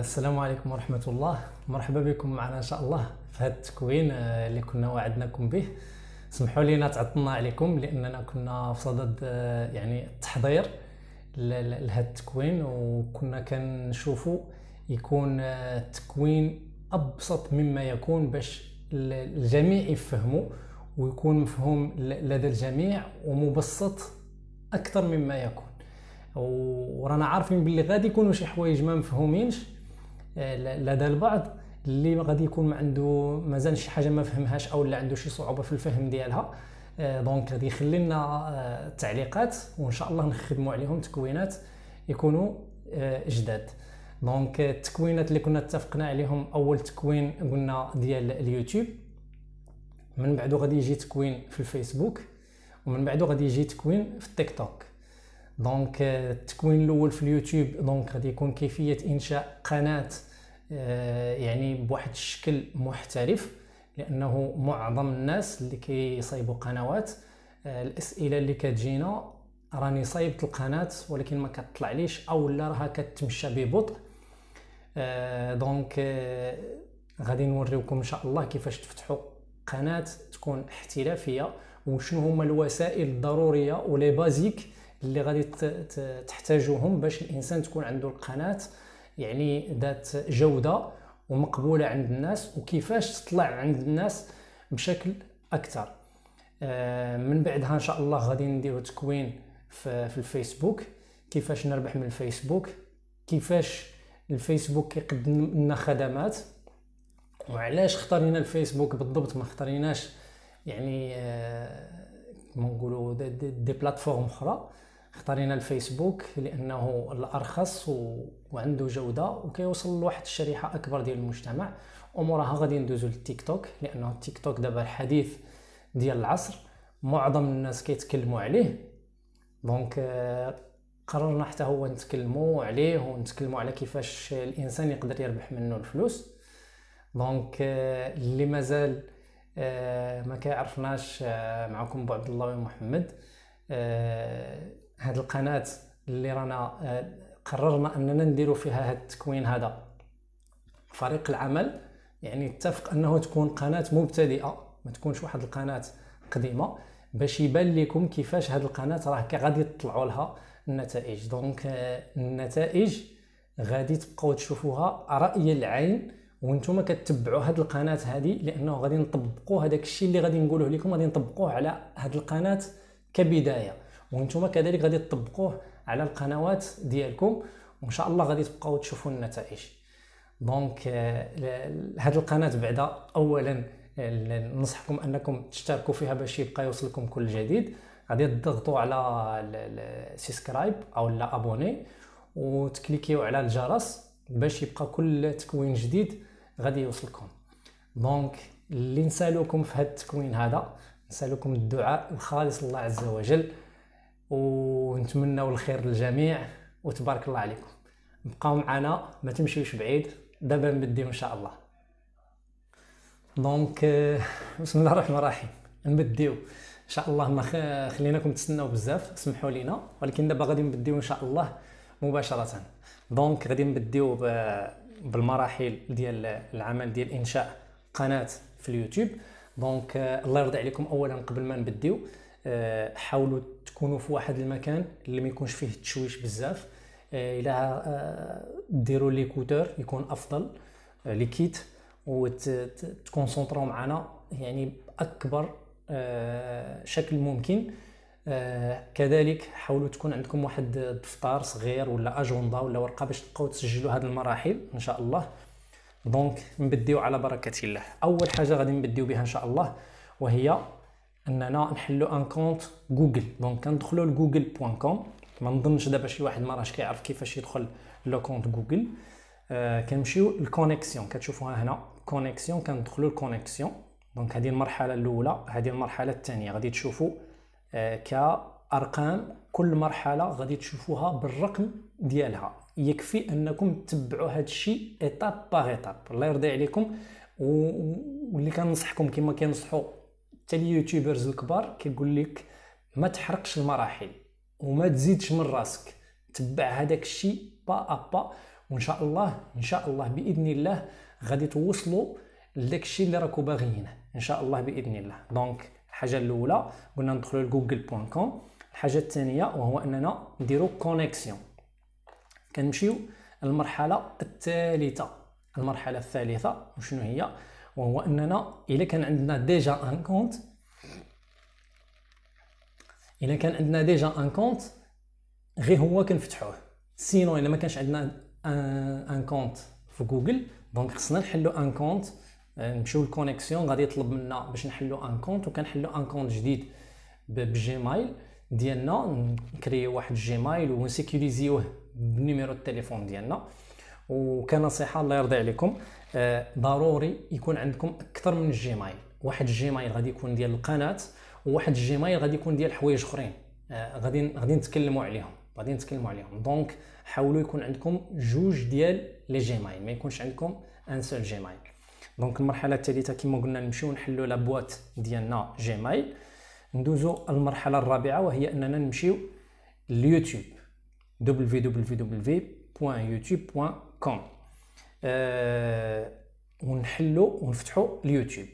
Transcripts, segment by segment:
السلام عليكم ورحمة الله مرحبا بكم معنا إن شاء الله في هذا التكوين آه، اللي كنا وعدناكم به سمحوا لينا تعطلنا عليكم لأننا كنا في صدد آه، يعني التحضير لهذا التكوين وكنا كنشوفوا يكون آه، التكوين أبسط مما يكون باش الجميع يفهموا ويكون مفهوم لدى الجميع ومبسط أكثر مما يكون ورانا عارفين باللي غادي يكونوا شي حوايج ما مفهومينش آه، لدى البعض اللي غادي يكون ما عنده مازال شي حاجه ما فهمهاش او اللي عنده شي صعوبه في الفهم ديالها آه، دونك غادي يخلي لنا آه، التعليقات وان شاء الله نخدموا عليهم تكوينات يكونوا جداد دونك التكوينات اللي كنا اتفقنا عليهم اول تكوين قلنا ديال اليوتيوب من بعده غادي يجي تكوين في الفيسبوك ومن بعده غادي يجي تكوين في التيك توك دونك التكوين euh, الاول في اليوتيوب دونك غادي يكون كيفيه انشاء قناه آه، يعني بواحد الشكل محترف لانه معظم الناس اللي كيصايبوا قنوات آه، الاسئله اللي كتجينا راني صايبت القناه ولكن ما كتطلعليش او لا راها كتمشى ببطء دونك آه، غادي نوريكم ان شاء الله كيفاش تفتحوا قناه تكون احترافيه وشنو هما الوسائل الضروريه ولي بازيك اللي غادي تحتاجوهم باش الانسان تكون عنده القناه يعني ذات جوده ومقبوله عند الناس وكيفاش تطلع عند الناس بشكل اكثر آه، من بعدها ان شاء الله غادي نديرو تكوين في الفيسبوك كيفاش نربح من الفيسبوك كيفاش الفيسبوك يقدم لنا خدمات وعلاش اختارينا الفيسبوك بالضبط ما اختاريناش يعني آه، كما نقولوا دي, دي, دي بلاتفورم اخرى اختارينا الفيسبوك لانه الارخص و... وعنده جوده وكيوصل لواحد الشريحه اكبر ديال المجتمع وموراها غادي ندوزو للتيك توك لانه التيك توك دابا الحديث ديال العصر معظم الناس كيتكلموا عليه دونك آه، قررنا حتى هو نتكلموا عليه ونتكلموا على كيفاش الانسان يقدر يربح منه الفلوس دونك آه، اللي مازال آه، ما كيعرفناش معكم بو عبد الله ومحمد هاد القناه اللي رانا آه، قررنا اننا نديرو فيها هاد التكوين هذا فريق العمل يعني اتفق انه تكون قناه مبتدئه ما تكونش واحد القناه قديمه باش يبان لكم كيفاش هاد القناه راه غادي تطلعوا لها النتائج دونك آه، النتائج غادي تبقاو تشوفوها راي العين وانتم كتبعوا هاد القناه هذه لانه غادي نطبقوا هذاك الشيء اللي غادي نقوله لكم غادي نطبقوه على هاد القناه كبدايه وانتم كذلك غادي تطبقوه على القنوات ديالكم وان شاء الله غادي تبقاو تشوفوا النتائج دونك euh, هذه القناه بعدا اولا آه، ننصحكم انكم تشتركوا فيها باش يبقى يوصلكم كل جديد غادي تضغطوا على سبسكرايب او لا ابوني وتكليكيو على الجرس باش يبقى كل تكوين جديد غادي يوصلكم دونك اللي نسالوكم في هذا التكوين هذا نسالوكم الدعاء الخالص لله عز وجل ونتمنوا الخير للجميع وتبارك الله عليكم بقاو معنا ما تمشيوش بعيد دابا نبداو ان شاء الله دونك بسم الله الرحمن الرحيم نبداو ان شاء الله ما خليناكم تستناو بزاف سمحوا لينا ولكن دابا غادي نبداو ان شاء الله مباشره دونك غادي نبداو بالمراحل ديال العمل ديال انشاء قناه في اليوتيوب دونك الله يرضي عليكم اولا قبل ما نبداو آه، حاولوا تكونوا في واحد المكان اللي ما يكونش فيه التشويش بزاف آه، الى آه، ديروا ليكوتور يكون افضل آه، لي كيت وتكونسونطرو معنا يعني باكبر شكل ممكن كذلك حاولوا تكون عندكم واحد دفتر صغير ولا اجندا ولا ورقه باش تبقاو تسجلوا هذه المراحل ان شاء الله دونك نبداو على بركه الله اول حاجه غادي نبداو بها ان شاء الله وهي اننا نحلو ان كونت جوجل دونك كندخلو لجوجل بوان كوم ما نظنش دابا شي واحد ما كيعرف كيفاش يدخل لو كونت جوجل آه كنمشيو للكونيكسيون كتشوفوها هنا كونيكسيون كندخلو للكونيكسيون دونك هذه المرحله الاولى هذه المرحله الثانيه غادي تشوفوا آه كارقام كل مرحله غادي تشوفوها بالرقم ديالها يكفي انكم تتبعوا هذا الشيء ايتاب باغ ايتاب الله يرضي عليكم واللي كنصحكم كما كينصحوا حتى اليوتيوبرز الكبار كيقول لك ما تحرقش المراحل وما تزيدش من راسك تبع هذاك الشيء با ابا وان شاء الله ان شاء الله باذن الله غادي توصلوا لذاك الشيء اللي راكم باغيينه ان شاء الله باذن الله دونك الحاجه الاولى قلنا ندخلوا لجوجل بوان كوم الحاجه الثانيه وهو اننا نديروا كونيكسيون كنمشيو المرحله الثالثه المرحله الثالثه وشنو هي وهو اننا الا كان عندنا ديجا ان كونت الا كان عندنا ديجا ان كونت غير هو كنفتحوه سينو الا ما كانش عندنا آه، ان كونت في جوجل دونك خصنا نحلو ان كونت آه، نمشيو للكونيكسيون غادي يطلب منا باش نحلو ان كونت وكنحلو ان كونت جديد بجيمايل ديالنا نكريو واحد جيمايل ونسيكوريزيوه بنيميرو التليفون ديالنا وكنصيحه الله يرضي عليكم آه، ضروري يكون عندكم اكثر من جيميل واحد الجيمايل غادي يكون ديال القناه وواحد الجيمايل غادي يكون ديال حوايج اخرين آه، غادي غادي نتكلموا عليهم غادي نتكلموا عليهم دونك حاولوا يكون عندكم جوج ديال لي جيمايل ما يكونش عندكم ان سول جيمايل دونك المرحله الثالثه كما قلنا نمشيو نحلو لا بواط ديالنا جيمايل ندوزو المرحله الرابعه وهي اننا نمشيو ليوتيوب www.youtube.com كوم أه ونحلو ونفتحو اليوتيوب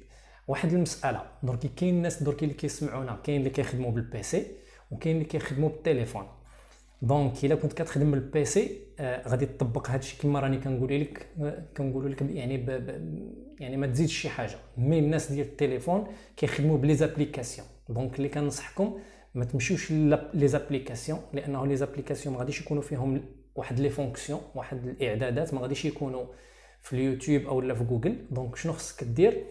واحد المساله دركي كاين الناس دركي اللي كيسمعونا كاين اللي كيخدموا بالبيسي وكاين اللي كيخدموا بالتليفون دونك الا كنت كتخدم بالبيسي آه غادي تطبق هذا الشيء كما راني كنقول لك آه كنقول لك يعني ب ب يعني ما تزيدش شي حاجه مي الناس ديال التليفون كيخدموا بلي زابليكاسيون دونك اللي كنصحكم ما تمشيوش لي زابليكاسيون لانه لي زابليكاسيون ما غاديش يكونوا فيهم واحد لي فونكسيون واحد الاعدادات ما غاديش يكونوا في اليوتيوب او لا في جوجل دونك شنو خصك دير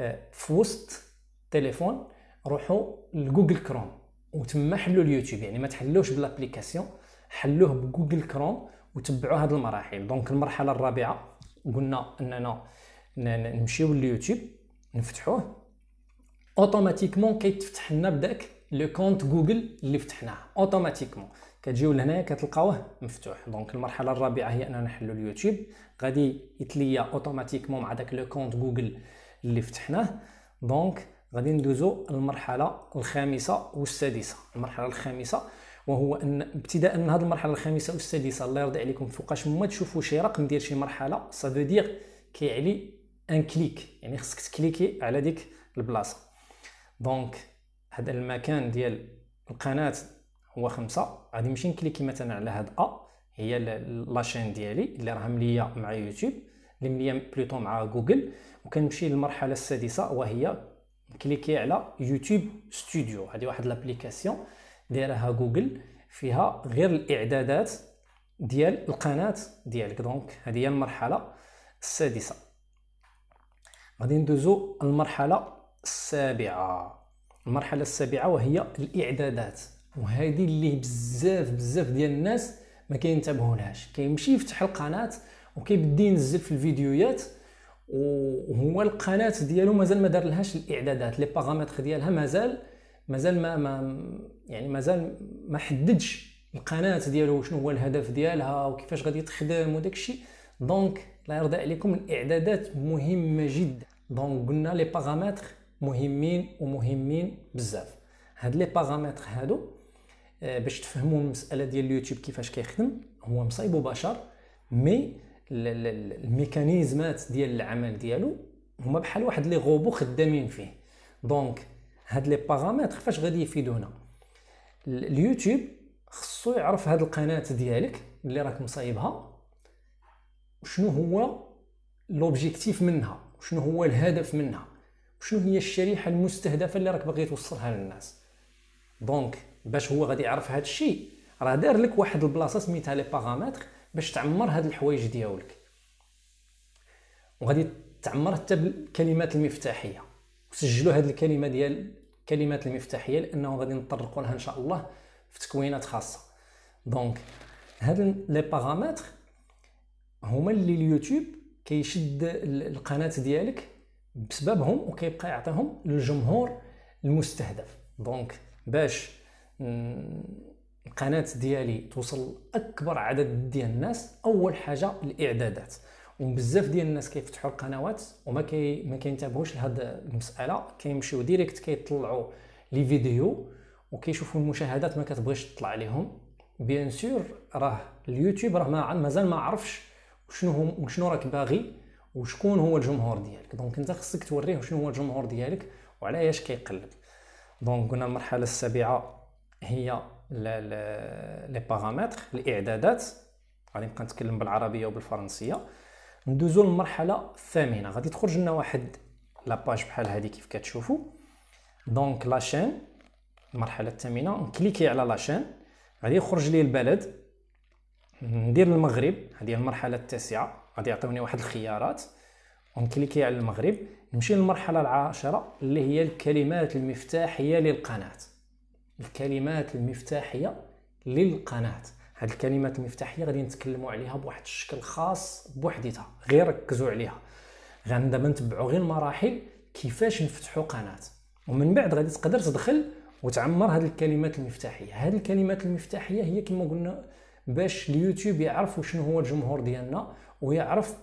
آه، في وسط التليفون روحوا لجوجل كروم وتما حلوا اليوتيوب يعني ما تحلوش بالابليكاسيون حلوه بجوجل كروم وتبعوا هذه المراحل دونك المرحله الرابعه قلنا اننا نمشيو لليوتيوب نفتحوه اوتوماتيكمون كيتفتح لنا بداك لو كونت جوجل اللي فتحناه اوتوماتيكمون كتجيو لهنايا كتلقاوه مفتوح دونك المرحله الرابعه هي اننا نحلوا اليوتيوب غادي يتليا اوتوماتيكمون مع داك لو كونت جوجل اللي فتحناه دونك غادي ندوزو المرحله الخامسه والسادسه المرحله الخامسه وهو ان ابتداء من هذه المرحله الخامسه والسادسه الله يرضي عليكم فوقاش ما تشوفوا شي رقم ديال شي مرحله سا دو دير كيعلي ان كليك يعني خصك تكليكي على ديك البلاصه دونك هذا المكان ديال القناه هو خمسة غادي نمشي نكليكي مثلا على هاد ا هي لاشين ديالي اللي راه مليا مع يوتيوب اللي مليا بلوتو مع جوجل وكنمشي للمرحله السادسه وهي نكليكي على يوتيوب ستوديو هذه واحد لابليكاسيون دايرها جوجل فيها غير الاعدادات ديال القناه ديالك دونك هذه هي المرحله السادسه غادي ندوزو المرحله السابعه المرحله السابعه وهي الاعدادات وهذه اللي بزاف بزاف ديال الناس ما كينتبهولهاش كيمشي يفتح القناه وكيبدي ينزل في الفيديوهات وهو القناه ديالو مازال ما دارلهاش الاعدادات لي باغامتر ديالها مازال مازال ما, ما يعني مازال ما حددش القناه ديالو شنو هو الهدف ديالها وكيفاش غادي تخدم وداك الشيء دونك لا يرضى عليكم الاعدادات مهمه جدا دونك قلنا لي باغامتر مهمين ومهمين بزاف هاد لي باغامتر هادو آه، باش تفهموا المساله ديال اليوتيوب كيفاش كيخدم هو مصايبو بشر مي الميكانيزمات ديال العمل ديالو هما بحال واحد لي غوبو خدامين فيه دونك هاد لي باغامتر فاش غادي يفيدونا اليوتيوب خصو يعرف هاد القناه ديالك اللي راك مصايبها شنو هو لوبجيكتيف منها شنو هو الهدف منها شنو هي الشريحه المستهدفه اللي راك باغي توصلها للناس دونك باش هو غادي يعرف هذا الشيء راه دار لك واحد البلاصه سميتها لي باغامتر باش تعمر هاد الحوايج ديالك وغادي تعمر حتى بالكلمات المفتاحيه وسجلوا هاد الكلمه ديال الكلمات المفتاحيه لانه غادي نطرقوا لها ان شاء الله في تكوينات خاصه دونك هاد لي باغامتر هما اللي اليوتيوب كيشد القناه ديالك بسببهم وكيبقى يعطيهم للجمهور المستهدف دونك باش القناه ديالي توصل اكبر عدد ديال الناس اول حاجه الاعدادات وبزاف ديال الناس كيفتحوا القنوات وما كي ما كينتبهوش لهاد المساله كيمشيو ديريكت كيطلعوا لي فيديو وكيشوفوا المشاهدات ما كتبغيش تطلع لهم بيان سور راه اليوتيوب راه ما مازال ما عرفش شنو هو وشنو راك باغي وشكون هو الجمهور ديالك دونك انت خصك توريه شنو هو الجمهور ديالك وعلى اش كيقلب دونك قلنا المرحله السابعه هي لي بارامتر الاعدادات غادي نبقى نتكلم بالعربيه وبالفرنسيه ندوزو للمرحله الثامنه غادي تخرج لنا واحد لاباج بحال هادي كيف كتشوفوا دونك لاشين المرحله الثامنه نكليكي على لاشين غادي يخرج لي البلد ندير المغرب هذه المرحله التاسعه غادي يعطيوني واحد الخيارات ونكليكي على المغرب نمشي للمرحله العاشره اللي هي الكلمات المفتاحيه للقناه الكلمات المفتاحيه للقناه هذه الكلمات المفتاحيه غادي نتكلموا عليها بواحد الشكل خاص بوحديتها غير ركزوا عليها غندابا نتبعوا غير المراحل كيفاش نفتحوا قناه ومن بعد غادي تقدر تدخل وتعمر هذه الكلمات المفتاحيه هذه الكلمات المفتاحيه هي كما قلنا باش اليوتيوب يعرف شنو هو الجمهور ديالنا ويعرف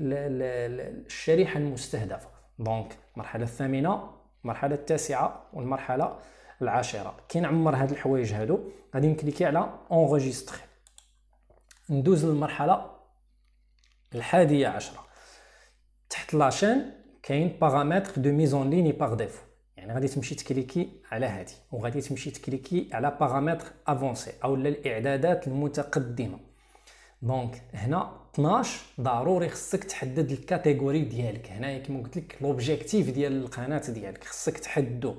الشريحه المستهدفه دونك المرحله الثامنه المرحله التاسعه والمرحله العاشره كي نعمر هاد الحوايج هادو غادي نكليكي على اونغيجيستري ندوز للمرحله الحادية عشرة تحت لاشين كاين باغامتر دو ميز اون ليني باغ ديفو يعني غادي تمشي تكليكي على هادي وغادي تمشي تكليكي على باغامتر افونسي او الاعدادات المتقدمه دونك هنا 12 ضروري خصك تحدد الكاتيجوري ديالك هنايا كيما قلت لك لوبجيكتيف ديال القناه ديالك خصك تحددو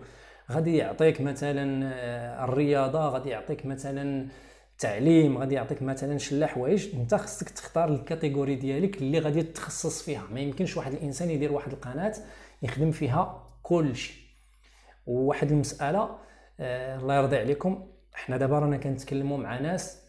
غادي يعطيك مثلا آه، الرياضه غادي يعطيك مثلا التعليم غادي يعطيك مثلا شلا حوايج انت خصك تختار الكاتيجوري ديالك اللي غادي تخصص فيها ما يمكنش واحد الانسان يدير واحد القناه يخدم فيها كل شيء وواحد المساله آه، الله يرضي عليكم حنا دابا رانا كنتكلموا مع ناس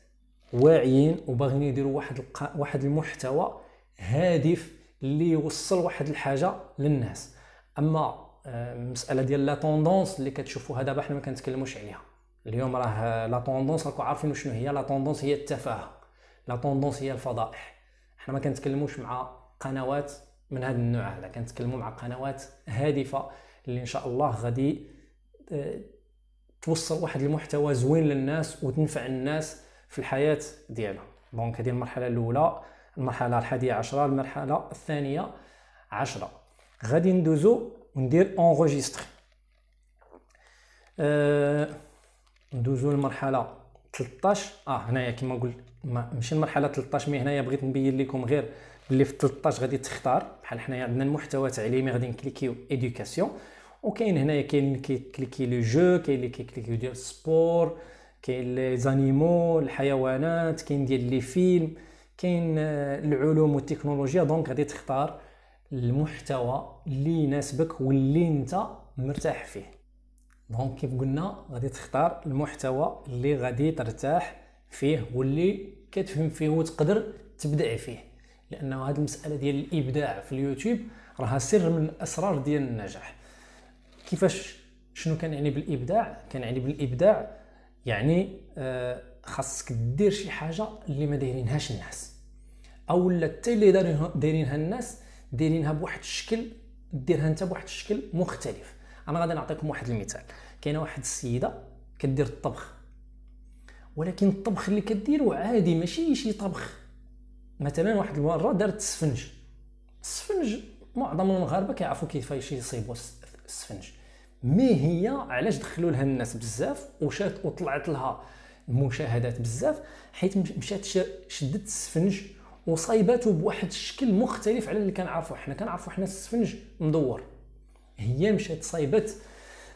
واعيين وباغيين يديروا واحد الق... واحد المحتوى هادف اللي يوصل واحد الحاجه للناس اما المساله آه، ديال لا طوندونس اللي كتشوفوها دابا حنا ما كنتكلموش عليها اليوم راه لا طوندونس راكم عارفين شنو هي لا طوندونس هي التفاهه لا طوندونس هي الفضائح حنا ما كنتكلموش مع قنوات من هذا النوع هذا كنتكلموا مع قنوات هادفه اللي ان شاء الله غادي آه، توصل واحد المحتوى زوين للناس وتنفع الناس في الحياه ديالها دونك هذه المرحله الاولى المرحله الحادية عشرة المرحله الثانيه عشرة غادي ندوزو وندير اونغوجيستر أه ندوزو للمرحله 13 اه هنايا كيما قلت ماشي المرحله 13 مي هنايا بغيت نبين لكم غير اللي في 13 غادي تختار بحال حنايا عندنا المحتوى التعليمي غادي نكليكيو ايديوكاسيون وكاين هنايا كاين اللي كيكليكي لو جو كاين اللي كيكليكيو ديال سبور كاين لي زانيمو الحيوانات كاين ديال لي فيلم كاين آه، العلوم والتكنولوجيا دونك غادي تختار المحتوى اللي يناسبك واللي انت مرتاح فيه دونك كيف قلنا غادي تختار المحتوى اللي غادي ترتاح فيه واللي كتفهم فيه وتقدر تبدع فيه لانه هذه المساله ديال الابداع في اليوتيوب راها سر من الاسرار ديال النجاح كيفاش شنو كنعني بالابداع كنعني بالابداع يعني آه، خاصك دير شي حاجه اللي ما دايرينهاش الناس او لا حتى اللي دايرينها الناس دايرينها بواحد الشكل ديرها انت بواحد الشكل مختلف انا غادي نعطيكم واحد المثال كاينه واحد السيده كدير الطبخ ولكن الطبخ اللي كديرو عادي ماشي شي طبخ مثلا واحد المره دارت السفنج السفنج معظم المغاربه كيعرفوا كيفاش يصيبوا السفنج مي هي علاش دخلوا لها الناس بزاف وشات وطلعت لها المشاهدات بزاف حيت مشات شدت السفنج وصايباته بواحد الشكل مختلف على اللي كنعرفو حنا كنعرفو حنا السفنج مدور هي مشات صايبات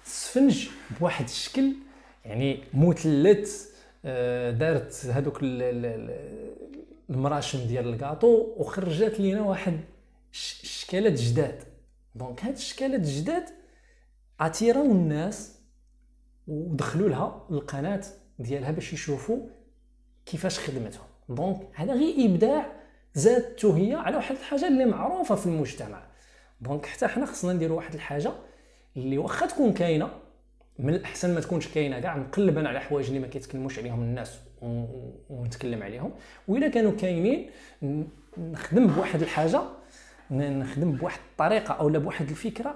السفنج بواحد الشكل يعني مثلث آه، دارت هذوك المراشم ديال الكاطو وخرجت لينا واحد الشكالات جداد دونك هاد الشكالات الجداد اثيروا الناس ودخلوا لها القناه ديالها باش يشوفوا كيفاش خدمتهم دونك هذا غير ابداع زادته هي على واحد الحاجه اللي معروفه في المجتمع دونك حتى حنا خصنا نديروا واحد الحاجه اللي واخا تكون كاينه من الاحسن ما تكونش كاينه كاع مقلبا على حوايج اللي ما كيتكلموش عليهم الناس ونتكلم عليهم واذا كانوا كاينين نخدم بواحد الحاجه نخدم بواحد الطريقه او بواحد الفكره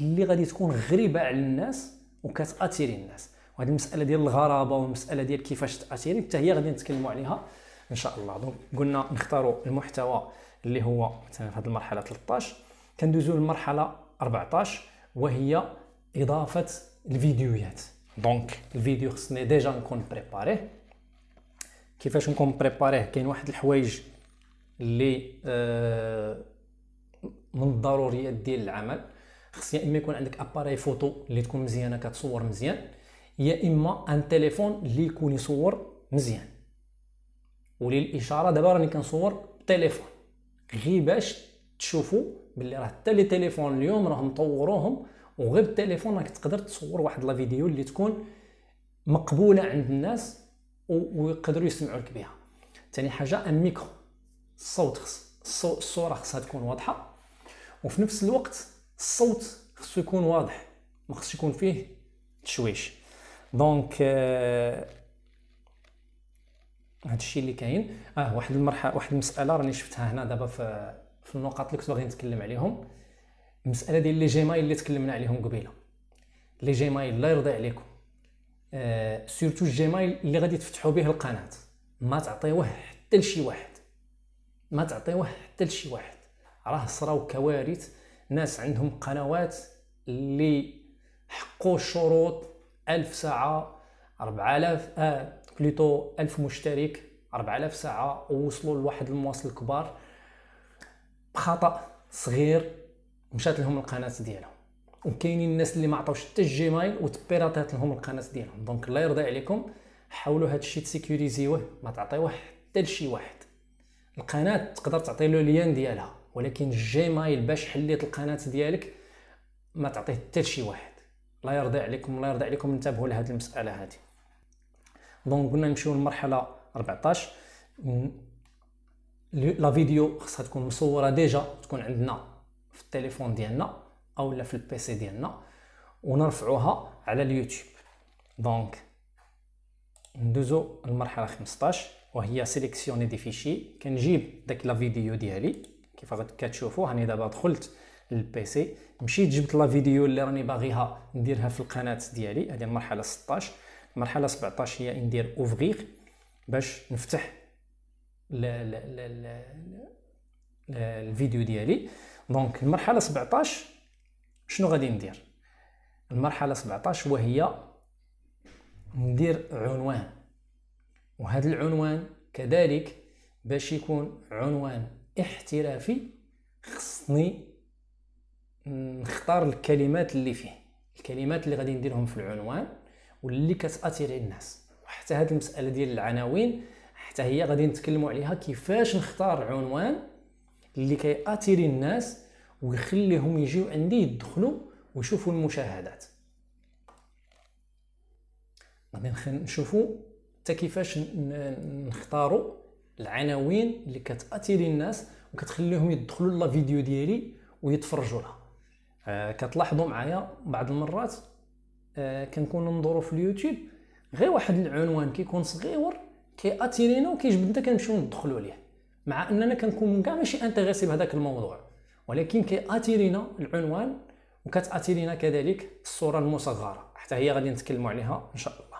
اللي غادي تكون غريبه على الناس وكتاثر الناس وهذه المساله ديال الغرابه والمساله ديال كيفاش تاثير حتى هي غادي نتكلموا عليها ان شاء الله دونك قلنا نختاروا المحتوى اللي هو مثلا في هذه المرحله 13 كندوزو للمرحله 14 وهي اضافه الفيديوهات دونك الفيديو خصني ديجا نكون بريباريه كيفاش نكون بريباريه كاين واحد الحوايج اللي آه من الضروريات ديال العمل خص يا اما يكون عندك اباري فوتو اللي تكون مزيانه كتصور مزيان يا اما ان تليفون اللي يكون يصور مزيان وللاشاره دابا راني كنصور بتليفون غير باش تشوفوا باللي راه حتى لي تليفون اليوم راهم طوروهم وغير بالتليفون راك تقدر تصور واحد لا فيديو اللي تكون مقبوله عند الناس ويقدروا يسمعوا لك بها ثاني حاجه الميكرو الصوت خص الصوره خصها تكون واضحه وفي نفس الوقت الصوت خصو يكون واضح ما خصش يكون فيه تشويش دونك آه هذا الشيء اللي كاين اه واحد المرحله واحد المساله راني شفتها هنا دابا في في النقاط اللي كنت باغي نتكلم عليهم المساله ديال لي جيمايل اللي تكلمنا عليهم قبيله لي جيمايل الله يرضي عليكم آه سورتو الجيمايل اللي غادي تفتحوا به القناه ما تعطيوه حتى لشي واحد ما تعطيوه حتى لشي واحد راه صراو كوارث ناس عندهم قنوات اللي حقوا شروط ألف ساعة 4000 آه بليتو 1000 مشترك 4000 ساعه ووصلوا لواحد المواصل كبار بخطا صغير مشات لهم القناه ديالهم وكاينين الناس اللي ما عطاوش حتى الجيميل وتبيراتات لهم القناه ديالهم دونك الله يرضي عليكم حاولوا هذا الشيء تسيكوريزيوه ما تعطيوه حتى لشي واحد القناه تقدر تعطي له ليان ديالها ولكن الجيميل باش حليت القناه ديالك ما تعطيه حتى لشي واحد الله يرضي عليكم الله يرضي عليكم انتبهوا لهذه المساله هذه دونك قلنا نمشيو للمرحله 14 لا فيديو خصها تكون مصوره ديجا تكون عندنا في التليفون ديالنا او لا في البيسي ديالنا ونرفعوها على اليوتيوب دونك ندوزو المرحله 15 وهي سيليكسيوني دي فيشي كنجيب داك لا فيديو ديالي كيف كتشوفوا هاني دابا دخلت للبيسي مشيت جبت لا فيديو اللي راني باغيها نديرها في القناه ديالي هذه المرحله 16 مرحلة 17 هي ندير اوفغيغ باش نفتح الفيديو ديالي دونك المرحله 17 شنو غادي ندير المرحله 17 وهي ندير عنوان وهذا العنوان كذلك باش يكون عنوان احترافي خصني نختار الكلمات اللي فيه الكلمات اللي غادي نديرهم في العنوان واللي كتاثر على الناس وحتى هذه المساله ديال العناوين حتى هي غادي نتكلموا عليها كيفاش نختار عنوان اللي كيأثر الناس ويخليهم يجيو عندي يدخلوا ويشوفوا المشاهدات غادي نشوفوا حتى كيفاش نختاروا العناوين اللي كتاثر الناس وكتخليهم يدخلوا لا فيديو ديالي ويتفرجوا لها آه، كتلاحظوا معايا بعض المرات آه، كنكونوا نضرو في اليوتيوب غير واحد العنوان كيكون صغير اتيرينا وكيجبدنا كنمشيو ندخلوا ليه مع اننا كنكون كاع ماشي انتريسي بهذاك الموضوع ولكن اتيرينا العنوان وكتاتيرينا كذلك الصوره المصغره حتى هي غادي نتكلموا عليها ان شاء الله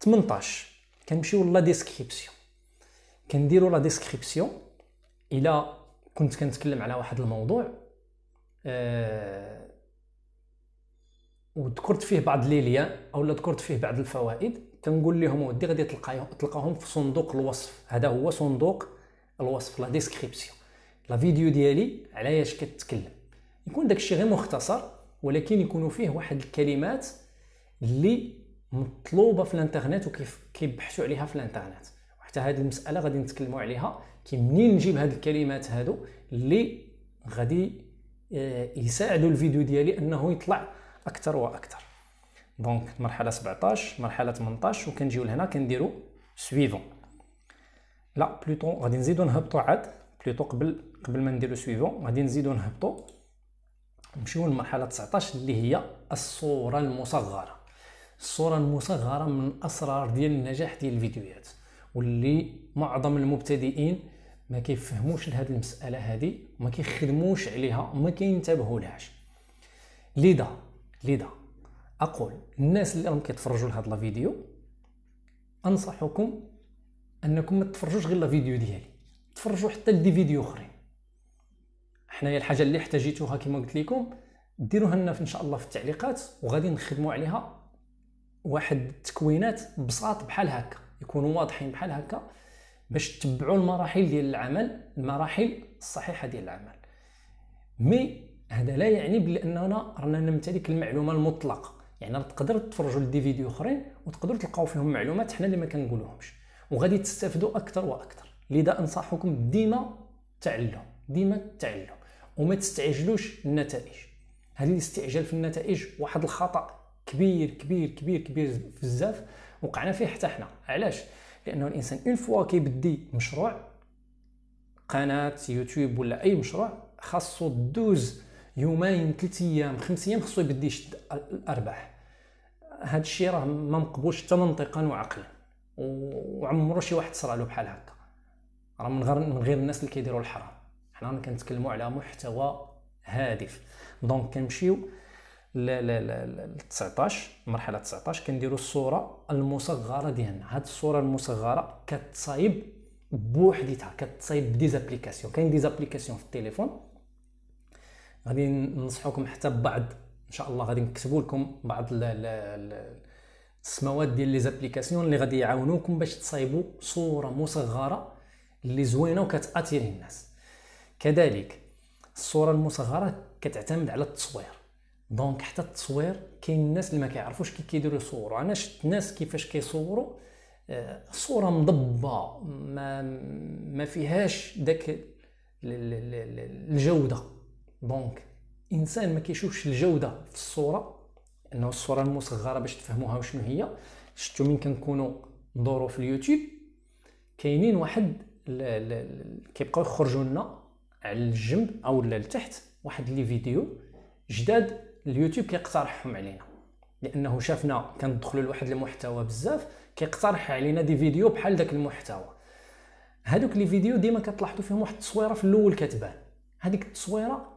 18 كنمشيو لا ديسكريبسيون كنديروا لا ديسكريبسيون الا كنت كنتكلم على واحد الموضوع آه وذكرت فيه بعض ليليا او ذكرت فيه بعض الفوائد كنقول لهم ودي غادي تلقاهم تلقاهم في صندوق الوصف هذا هو صندوق الوصف لا ديسكريبسيون لا فيديو ديالي على اش كتكلم يكون داكشي غير مختصر ولكن يكونوا فيه واحد الكلمات اللي مطلوبه في الانترنت وكيف كيبحثوا عليها في الانترنت وحتى هذه المساله غادي نتكلموا عليها كي منين نجيب هاد الكلمات هادو اللي غادي آه، يساعدوا الفيديو ديالي انه يطلع اكثر واكثر دونك مرحله 17 مرحله 18 وكنجيو لهنا كنديرو سويفون لا بلوتو غادي نزيدو نهبطو عاد بلوتو قبل قبل ما نديرو سويفون غادي نزيدو نهبطو نمشيو للمرحله 19 اللي هي الصوره المصغره الصوره المصغره من اسرار ديال النجاح ديال الفيديوهات واللي معظم المبتدئين ما كيفهموش لهاد المساله هذه ما كيخدموش عليها ما كينتبهوا لهاش لذا لذا اقول الناس اللي راهم كيتفرجوا لهذا الفيديو انصحكم انكم ما تفرجوش غير لا فيديو ديالي تفرجوا حتى لدي فيديو اخرين حنايا الحاجه اللي احتاجيتوها كما قلت لكم ديروها لنا ان شاء الله في التعليقات وغادي نخدموا عليها واحد التكوينات بساط بحال هكا يكونوا واضحين بحال هكا باش تتبعوا المراحل ديال العمل المراحل الصحيحه ديال العمل مي هذا لا يعني باننا رانا نمتلك المعلومه المطلقه يعني تقدروا تفرجوا لدي فيديو اخرين وتقدروا تلقاو فيهم معلومات حنا اللي ما كنقولوهمش وغادي تستافدوا اكثر واكثر لذا انصحكم ديما التعلم ديما التعلم وما تستعجلوش النتائج هذه الاستعجال في النتائج واحد الخطا كبير كبير كبير كبير بزاف وقعنا فيه حتى حنا علاش لانه الانسان اون فوا كيبدي مشروع قناه يوتيوب ولا اي مشروع خاصو دوز يومين ثلاث ايام خمس ايام خصو يبدي يشد الارباح هذا الشيء راه ما مقبولش حتى منطقا وعقلا وعمرو شي واحد صرالو بحال هكا راه من غير من غير الناس اللي كيديروا الحرام حنا كنتكلموا على محتوى هادف دونك كنمشيو ل ل ل 19 مرحله 19 كنديروا الصوره المصغره ديالنا هاد الصوره المصغره كتصايب بوحديتها كتصايب ديزابليكاسيون كاين ديزابليكاسيون في التليفون غادي ننصحوكم حتى ببعض ان شاء الله غادي نكتبوا لكم بعض السماوات ديال لي زابليكاسيون اللي غادي يعاونوكم باش تصايبوا صوره مصغره اللي زوينه وكتاثر الناس كذلك الصوره المصغره كتعتمد على التصوير دونك حتى التصوير كاين الناس اللي ما كيعرفوش كي كيديروا يصوروا انا شفت ناس كيفاش كيصوروا آه، صوره مضبه ما ما فيهاش داك الجوده دونك انسان ما كيشوفش الجوده في الصوره انه الصوره المصغره باش تفهموها وشنو هي شفتو من كنكونوا ندورو في اليوتيوب كاينين واحد كيبقاو يخرجوا لنا على الجنب او لتحت واحد لي فيديو جداد اليوتيوب كيقترحهم علينا لانه شافنا كندخلوا لواحد المحتوى بزاف كيقترح علينا دي فيديو بحال داك المحتوى هادوك لي فيديو ديما كتلاحظوا فيهم واحد التصويره في الاول كتبان هذيك التصويره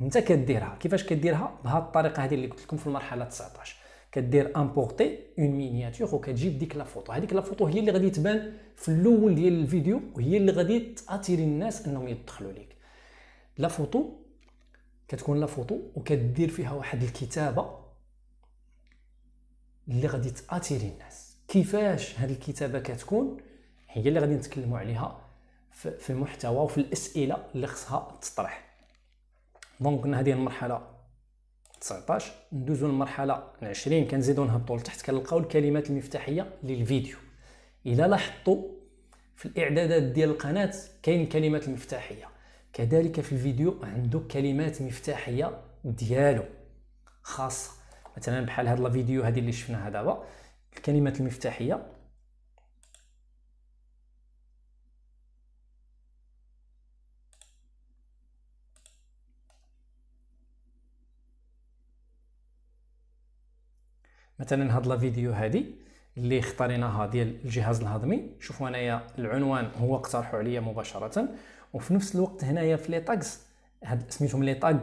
انت كديرها كيفاش كديرها بهذه الطريقه هذه اللي قلت لكم في المرحله 19 كدير امبورتي اون مينياتور وكتجيب ديك لا فوتو هذيك لا فوتو هي اللي غادي تبان في الاول ديال الفيديو وهي اللي غادي تاتيري الناس انهم يدخلوا ليك لا فوتو كتكون لا فوتو وكدير فيها واحد الكتابه اللي غادي تاتيري الناس كيفاش هذه الكتابه كتكون هي اللي غادي نتكلموا عليها في المحتوى وفي الاسئله اللي خصها تطرح دونك قلنا هذه المرحله 19 ندوزو للمرحله 20 كنزيدو نهبطو لتحت كنلقاو الكلمات المفتاحيه للفيديو الا لاحظتوا في الاعدادات ديال القناه كاين الكلمات المفتاحيه كذلك في الفيديو عنده كلمات مفتاحيه ديالو خاصه مثلا بحال هاد الفيديو هذه اللي شفناها دابا الكلمات المفتاحيه مثلا هاد لا فيديو هادي اللي اختاريناها ديال الجهاز الهضمي شوفوا انايا العنوان هو اقترحوا عليا مباشره وفي نفس الوقت هنايا في لي تاغز هاد سميتهم لي تاغ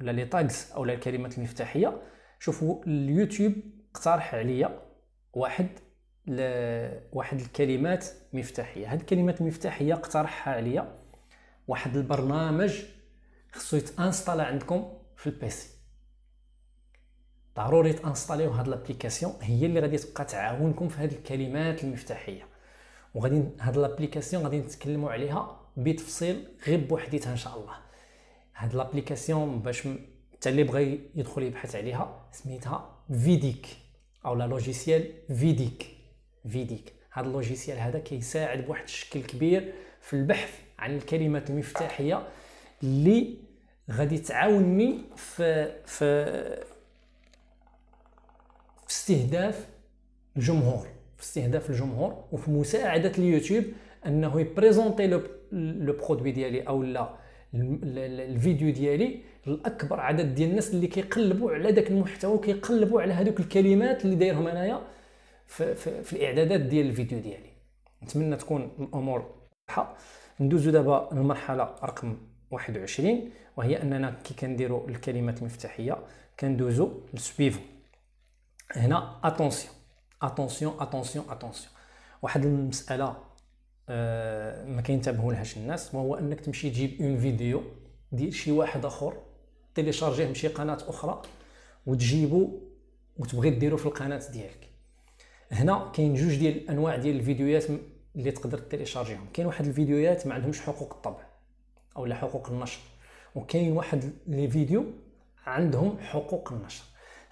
ولا لي تاغز اولا الكلمات المفتاحيه شوفوا اليوتيوب اقترح عليا واحد ل... واحد الكلمات مفتاحيه هاد الكلمات المفتاحيه اقترحها عليا واحد البرنامج خصو يتانستال عندكم في البيسي ضروري تانستاليو هاد لابليكاسيون هي اللي غادي تبقى تعاونكم في هاد الكلمات المفتاحيه وغادي هاد لابليكاسيون غادي نتكلموا عليها بتفصيل غير بوحديتها ان شاء الله هاد لابليكاسيون باش حتى اللي بغى يدخل يبحث عليها سميتها فيديك او لا لوجيسيال فيديك فيديك هاد اللوجيسيال هذا كيساعد بواحد الشكل كبير في البحث عن الكلمات المفتاحيه اللي غادي تعاونني في في في استهداف الجمهور في استهداف الجمهور وفي مساعده اليوتيوب انه يبريزونتي لو برودوي ديالي او لا الفيديو ديالي لاكبر عدد ديال الناس اللي كيقلبوا على داك المحتوى وكيقلبوا على هذوك الكلمات اللي دايرهم انايا في, في, في الاعدادات ديال الفيديو ديالي نتمنى تكون الامور واضحه ندوزو دابا للمرحله رقم 21 وهي اننا كي كنديروا الكلمات المفتاحيه كندوزو لسويفون هنا اتونسيون اتونسيون اتونسيون اتونسيون واحد المساله آه ما كينتبهولهاش الناس وهو انك تمشي تجيب اون فيديو ديال شي واحد اخر تيليشارجيه من شي قناه اخرى وتجيبو وتبغي ديرو في القناه ديالك هنا كاين جوج ديال الانواع ديال الفيديوهات اللي تقدر تيليشارجيهم كاين واحد الفيديوهات ما عندهمش حقوق الطبع او لا حقوق النشر وكاين واحد لي فيديو عندهم حقوق النشر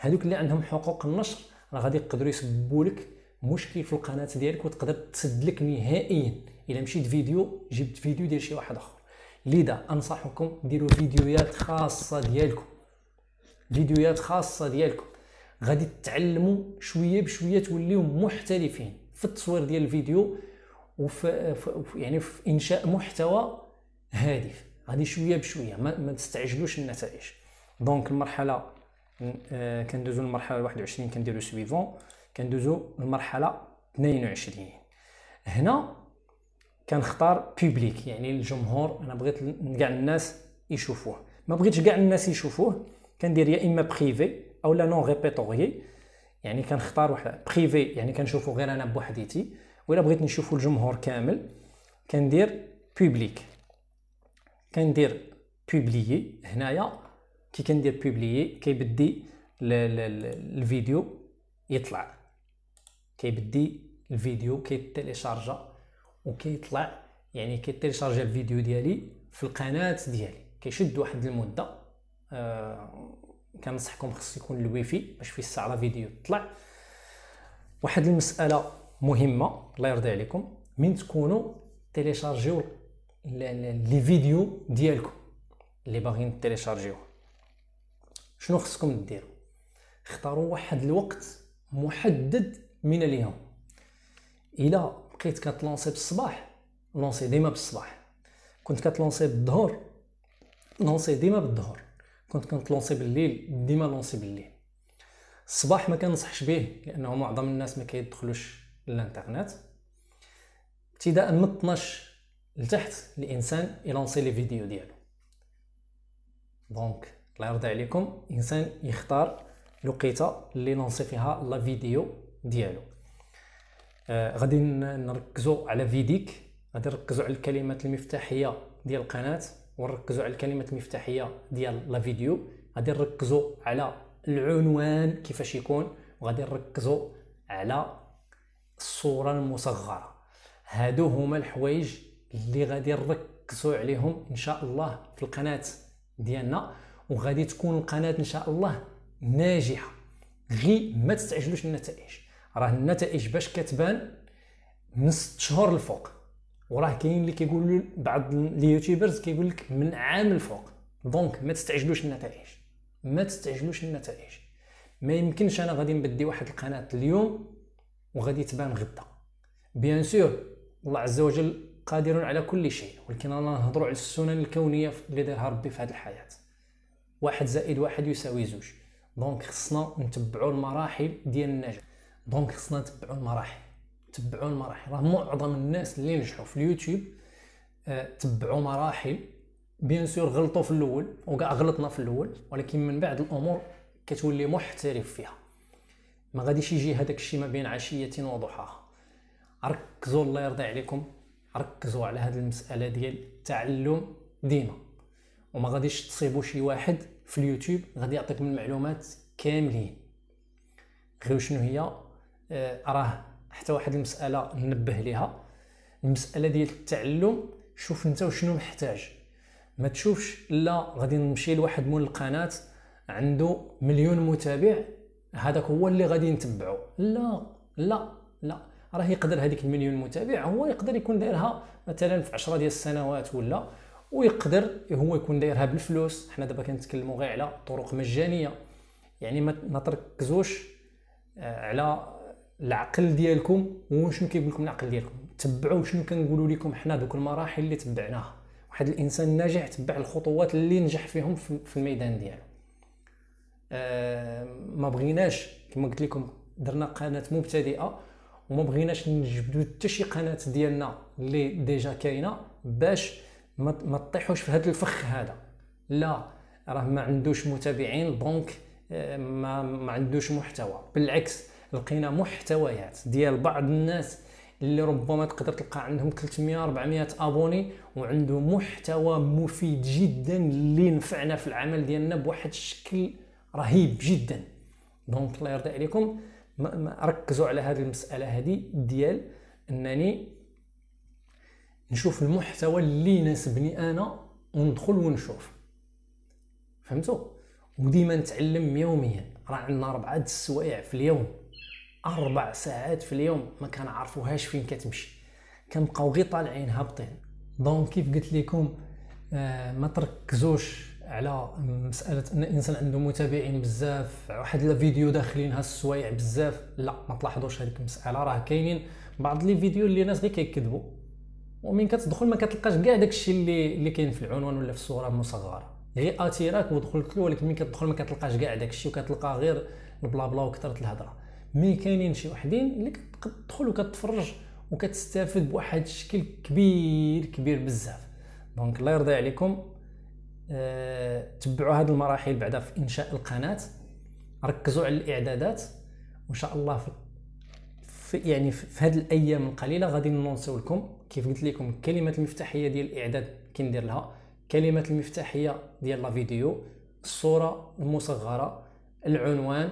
هذوك اللي عندهم حقوق النشر راه غادي يقدروا يسببوا لك مشكل في القناه ديالك وتقدر تسدلك نهائيا الا مشيت فيديو جبت فيديو ديال شي واحد اخر لذا انصحكم ديروا فيديوهات خاصه ديالكم فيديوهات خاصه ديالكم غادي تتعلموا شويه بشويه توليو محترفين في التصوير ديال الفيديو وفي يعني في انشاء محتوى هادف غادي شويه بشويه ما, ما تستعجلوش النتائج دونك المرحله آه، كندوزو للمرحله 21 كنديرو سويفون كندوزو للمرحله 22 هنا كنختار بوبليك يعني الجمهور انا بغيت كاع الناس يشوفوه ما بغيتش كاع الناس يشوفوه كندير يا اما بريفي او لا نون ريبيتوريي يعني كنختار واحد بريفي يعني كنشوفو غير انا بوحديتي ولا بغيت نشوفو الجمهور كامل كندير بوبليك كندير بوبليي هنايا كي كندير بوبليي كيبدي الفيديو يطلع كيبدي الفيديو كيتيليشارجا وكيطلع يعني كيتيليشارجا الفيديو ديالي في القناه ديالي كيشد واحد المده آه كنصحكم خص يكون الويفي باش في الساعه فيديو طلع واحد المساله مهمه الله يرضي عليكم من تكونوا تيليشارجيو لي فيديو ديالكم اللي باغيين تيليشارجيوه شنو خصكم ديروا اختاروا واحد الوقت محدد من اليوم الا بقيت كتلونسي بالصباح لونسي ديما بالصباح كنت كتلونسي بالظهر لونسي ديما بالظهر كنت كنتلونسي بالليل ديما لونسي بالليل الصباح ما كنصحش به لانه معظم الناس ما كيدخلوش للانترنت ابتداء من 12 لتحت الانسان يلونسي لي فيديو ديالو دونك الله يرضي عليكم الانسان يختار الوقيته اللي لونسي فيها لا فيديو ديالو آه غادي نركزو على فيديك غادي نركزو على الكلمات المفتاحيه ديال القناه ونركزو على الكلمات المفتاحيه ديال لا فيديو غادي نركزو على العنوان كيفاش يكون وغادي نركزو على الصوره المصغره هادو هما الحوايج اللي غادي نركزو عليهم ان شاء الله في القناه ديالنا وغادي تكون القناه ان شاء الله ناجحه غي ما تستعجلوش النتائج راه النتائج باش كتبان من 6 شهور الفوق وراه كاين اللي كيقولوا بعض اليوتيوبرز كيقول لك من عام الفوق دونك ما تستعجلوش النتائج ما تستعجلوش النتائج ما يمكنش انا غادي نبدي واحد القناه اليوم وغادي تبان غدا بيان سور الله عز وجل قادر على كل شيء ولكن انا نهضروا على السنن الكونيه اللي دارها ربي في هذه الحياه واحد زائد واحد يساوي زوج دونك خصنا نتبعوا المراحل ديال النجاح دونك خصنا نتبعوا المراحل تبعوا المراحل راه معظم الناس اللي نجحوا في اليوتيوب أه تبعوا مراحل بيان سور غلطوا في الاول وكاع غلطنا في الاول ولكن من بعد الامور كتولي محترف فيها ما غاديش يجي هذاك الشيء ما بين عشيه وضحاها ركزوا الله يرضي عليكم ركزوا على هذه المساله ديال التعلم ديما وما غاديش تصيبوا شي واحد في اليوتيوب غادي يعطيك من المعلومات كاملين غير شنو هي آه، راه حتى واحد المساله ننبه ليها المساله ديال التعلم شوف انت وشنو محتاج ما تشوفش لا غادي نمشي لواحد مول القناه عنده مليون متابع هذاك هو اللي غادي نتبعه لا لا لا راه يقدر هذيك المليون متابع هو يقدر يكون دايرها مثلا في 10 ديال السنوات ولا ويقدر هو يكون دايرها بالفلوس حنا دابا كنتكلموا غير على طرق مجانيه يعني ما تركزوش آه، على العقل ديالكم وشنو كيقول لكم العقل ديالكم تبعوا شنو كنقولوا لكم حنا دوك المراحل اللي تبعناها واحد الانسان الناجح تبع الخطوات اللي نجح فيهم في الميدان ديالو أه ما بغيناش كما قلت لكم درنا قناه مبتدئه وما بغيناش نجبدوا حتى شي قناه ديالنا اللي ديجا كاينه باش ما تطيحوش في هذا الفخ هذا لا راه ما عندوش متابعين دونك آه، ما ما عندوش محتوى بالعكس لقينا محتويات ديال بعض الناس اللي ربما تقدر تلقى عندهم 300 400 ابوني وعنده محتوى مفيد جدا اللي نفعنا في العمل ديالنا بواحد الشكل رهيب جدا دونك الله يرضي عليكم ركزوا على هذه المساله هذه ديال انني نشوف المحتوى اللي يناسبني انا وندخل ونشوف فهمتوا وديما نتعلم يوميا راه عندنا اربعه السوايع في اليوم اربع ساعات في اليوم ما عارفوهاش فين كتمشي كنبقاو غير طالعين هابطين دونك كيف قلت لكم آه ما تركزوش على مساله ان الانسان عنده متابعين بزاف واحد الفيديو داخلينها السوايع بزاف لا ما تلاحظوش هذيك المساله راه كاينين بعض لي فيديو اللي الناس غير كيكذبوا ومن كتدخل ما كتلقاش كاع داكشي اللي اللي كاين في العنوان ولا في الصوره مصغره غير اتيراك ودخلت له ولكن من كتدخل ما كتلقاش كاع داكشي وكتلقى غير البلا بلا وكثرت الهضره مي كاينين شي وحدين اللي كتدخل وكتفرج وكتستافد بواحد الشكل كبير كبير بزاف دونك الله يرضي عليكم أه تبعوا هذه المراحل بعدا في انشاء القناه ركزوا على الاعدادات وان شاء الله في في يعني في هذه الايام القليله غادي نونسيو لكم كيف قلت لكم كلمه المفتاحيه ديال الاعداد كندير لها كلمه المفتاحيه ديال لا فيديو الصوره المصغره العنوان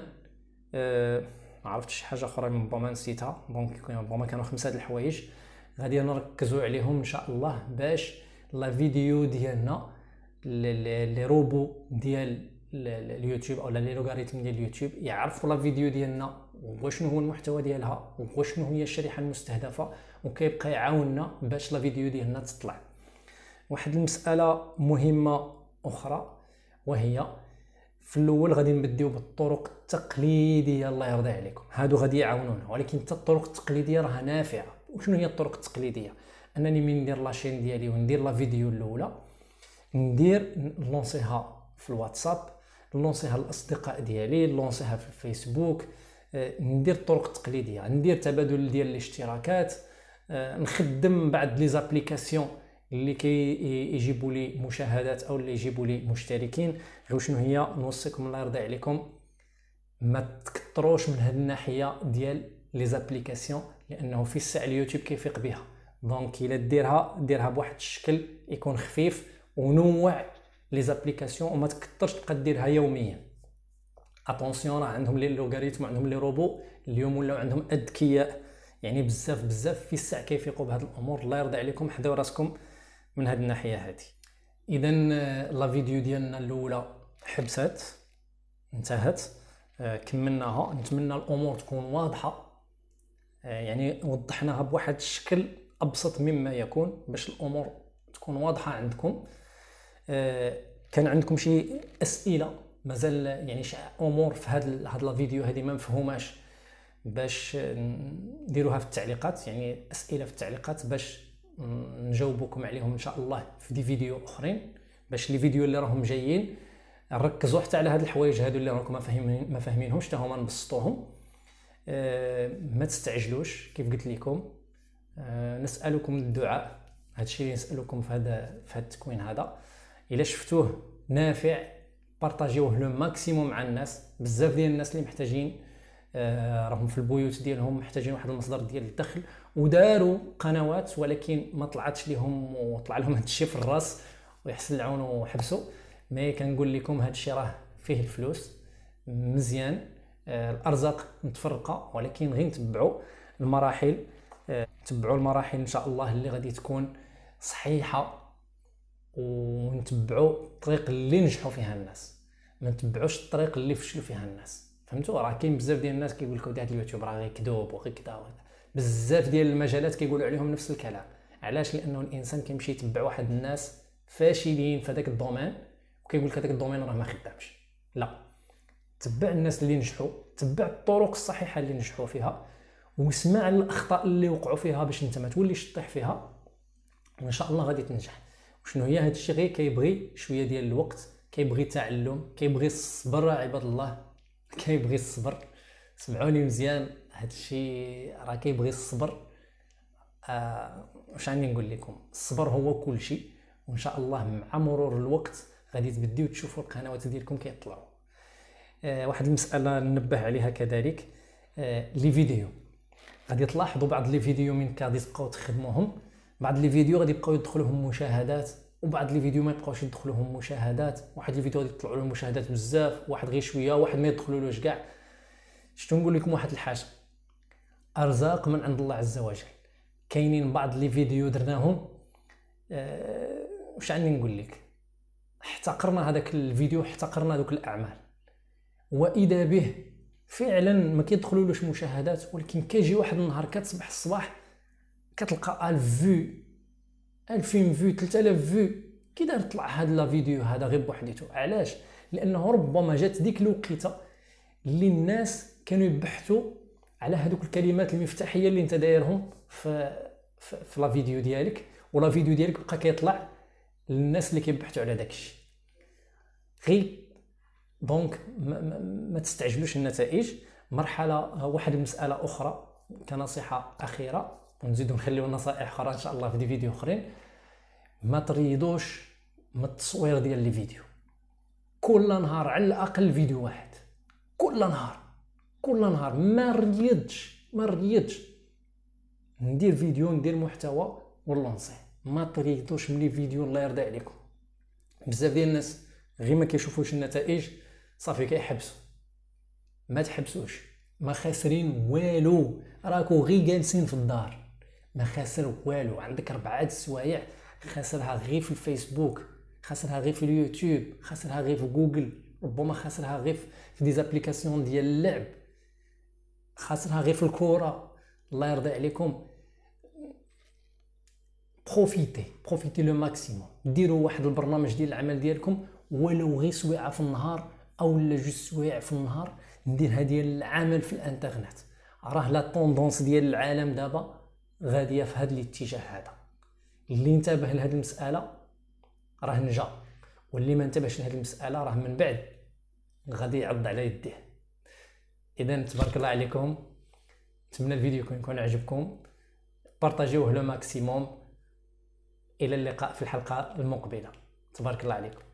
آه، ما أه عرفتش حاجه اخرى من بوما نسيتها دونك يعني بوما كانوا خمسه د الحوايج غادي نركزوا عليهم ان شاء الله باش لا فيديو ديالنا لي روبو ديال اليوتيوب او الالغوريثم ديال اليوتيوب يعرفوا لا فيديو ديالنا وشنو هو المحتوى ديالها وشنو هي الشريحه المستهدفه وكيبقى يعاوننا باش لا فيديو ديالنا تطلع واحد المساله مهمه اخرى وهي في الاول غادي نبداو بالطرق التقليديه الله يرضي عليكم هادو غادي يعاونونا ولكن حتى الطرق التقليديه راه نافعه وشنو هي الطرق التقليديه انني من ندير لاشين ديالي وندير لا فيديو الاولى ندير لونسيها في الواتساب نلونسيها للاصدقاء ديالي نلونسيها في الفيسبوك آه، ندير الطرق التقليديه ندير تبادل ديال الاشتراكات آه، نخدم بعض لي زابليكاسيون اللي كي يجيبوا لي مشاهدات او اللي يجيبوا لي مشتركين غير شنو هي نوصيكم الله يرضي عليكم ما تكثروش من هذه الناحيه ديال لي زابليكاسيون لانه في الساعه اليوتيوب كيفيق بها دونك الا ديرها ديرها بواحد الشكل يكون خفيف ونوع لي زابليكاسيون وما تكثرش تبقى ديرها يوميا اتونسيون راه عندهم لي لوغاريتم عندهم لي روبو اليوم ولاو عندهم اذكياء يعني بزاف بزاف في الساع كيفيقوا بهذه الامور الله يرضي عليكم حداو راسكم من هذه الناحيه هادي اذا آه، لا فيديو ديالنا الاولى حبسات انتهت آه، كملناها نتمنى الامور تكون واضحه آه، يعني وضحناها بواحد الشكل ابسط مما يكون باش الامور تكون واضحه عندكم آه، كان عندكم شي اسئله مازال يعني شي امور في هذا هذا الفيديو هذه ما مفهوماش باش نديروها في التعليقات يعني اسئله في التعليقات باش نجاوبكم عليهم ان شاء الله في دي فيديو اخرين باش لي فيديو اللي راهم جايين نركزوا حتى على هاد الحوايج هادو اللي راكم ما ما فاهمينهمش حتى هما نبسطوهم أه ما تستعجلوش كيف قلت لكم أه نسالكم الدعاء هادشي اللي نسالكم في هذا في هذا التكوين هذا الا شفتوه نافع بارطاجيوه لو ماكسيموم مع الناس بزاف ديال الناس اللي محتاجين آه، راهم في البيوت ديالهم محتاجين واحد المصدر ديال الدخل وداروا قنوات ولكن ما طلعتش لهم وطلع لهم هذا الشيء في الراس ويحسن العون وحبسوا مي كنقول لكم هذا الشيء راه فيه الفلوس مزيان آه، الارزاق متفرقه ولكن غير نتبعوا المراحل آه، تبعوا المراحل ان شاء الله اللي غادي تكون صحيحه و نتبعوا الطريق اللي نجحوا فيها الناس ما نتبعوش الطريق اللي فشلوا فيها الناس فهمتوا راه كاين بزاف ديال الناس كيقول لك هذا اليوتيوب راه غير كذوب وغير كذا بزاف ديال المجالات كيقولوا عليهم نفس الكلام علاش لانه الانسان كيمشي يتبع واحد الناس فاشلين في هذاك الدومين وكيقول لك هذاك الدومين راه ما خدامش لا تبع الناس اللي نجحوا تبع الطرق الصحيحه اللي نجحوا فيها واسمع الاخطاء اللي وقعوا فيها باش انت ما توليش تطيح فيها وان شاء الله غادي تنجح شنو هي هذا الشيء غير كيبغي شويه ديال الوقت كيبغي تعلم كيبغي الصبر عباد الله كيبغي الصبر سمعوني مزيان هذا الشيء راه كيبغي الصبر آه غادي نقول لكم الصبر هو كل شيء وان شاء الله مع مرور الوقت غادي تبديو تشوفوا القنوات ديالكم كيطلعوا آه واحد المساله ننبه عليها كذلك آه لي فيديو غادي تلاحظوا بعض لي فيديو من كادي تبقاو تخدموهم بعض لي فيديو غادي يبقاو يدخلوهم مشاهدات وبعض لي فيديو ما يبقاوش يدخلوهم مشاهدات واحد الفيديو غادي يطلعوا له مشاهدات بزاف واحد غير شويه واحد ما يدخلولوش كاع شتو نقول لكم واحد الحاجه ارزاق من عند الله عز وجل كاينين بعض لي فيديو درناهم أه واش عندي نقول لك احتقرنا هذاك الفيديو احتقرنا دوك الاعمال واذا به فعلا ما كيدخلولوش مشاهدات ولكن كيجي واحد النهار كتصبح الصباح كتلقى 1000 فيو 2000 فيو 3000 فيو كي دار طلع هاد لا فيديو هذا غير بوحديتو علاش لانه ربما جات ديك الوقيته اللي الناس كانوا يبحثوا على هذوك الكلمات المفتاحيه اللي انت دايرهم في في, في لا فيديو ديالك ولا فيديو ديالك بقى كيطلع للناس اللي كيبحثوا على داكشي غير دونك ما, ما, ما تستعجلوش النتائج مرحله واحد المساله اخرى كنصيحه اخيره ونزيدو نخليو نصائح اخرى ان شاء الله في دي فيديو اخرين ما تريدوش من التصوير ديال لي فيديو كل نهار على الاقل فيديو واحد كل نهار كل نهار ما ريضش ما ريضش ندير فيديو ندير محتوى ونلونسي ما تريدوش من لي فيديو الله يرضي عليكم بزاف ديال الناس غير ما كيشوفوش النتائج صافي كيحبسوا ما تحبسوش ما خاسرين والو راكو غير جالسين في الدار ما خاسر والو عندك ربعة السوايع خاسرها غير في الفيسبوك خاسرها غير في اليوتيوب خاسرها غير في جوجل ربما خاسرها غير في دي زابليكاسيون ديال اللعب خاسرها غير في الكورة الله يرضي عليكم بروفيتي بروفيتي لو ماكسيموم ديروا واحد البرنامج ديال العمل ديالكم ولو غير سويعه في النهار او لا جوج سوايع في النهار نديرها ديال العمل في الانترنت راه لا طوندونس ديال العالم دابا غاديه في هذا الاتجاه هذا اللي انتبه لهذه المساله راه نجا واللي ما انتبهش لهذه المساله راه من بعد غادي يعض على يديه اذا تبارك الله عليكم نتمنى الفيديو يكون يكون عجبكم بارطاجيوه لو ماكسيموم الى اللقاء في الحلقه المقبله تبارك الله عليكم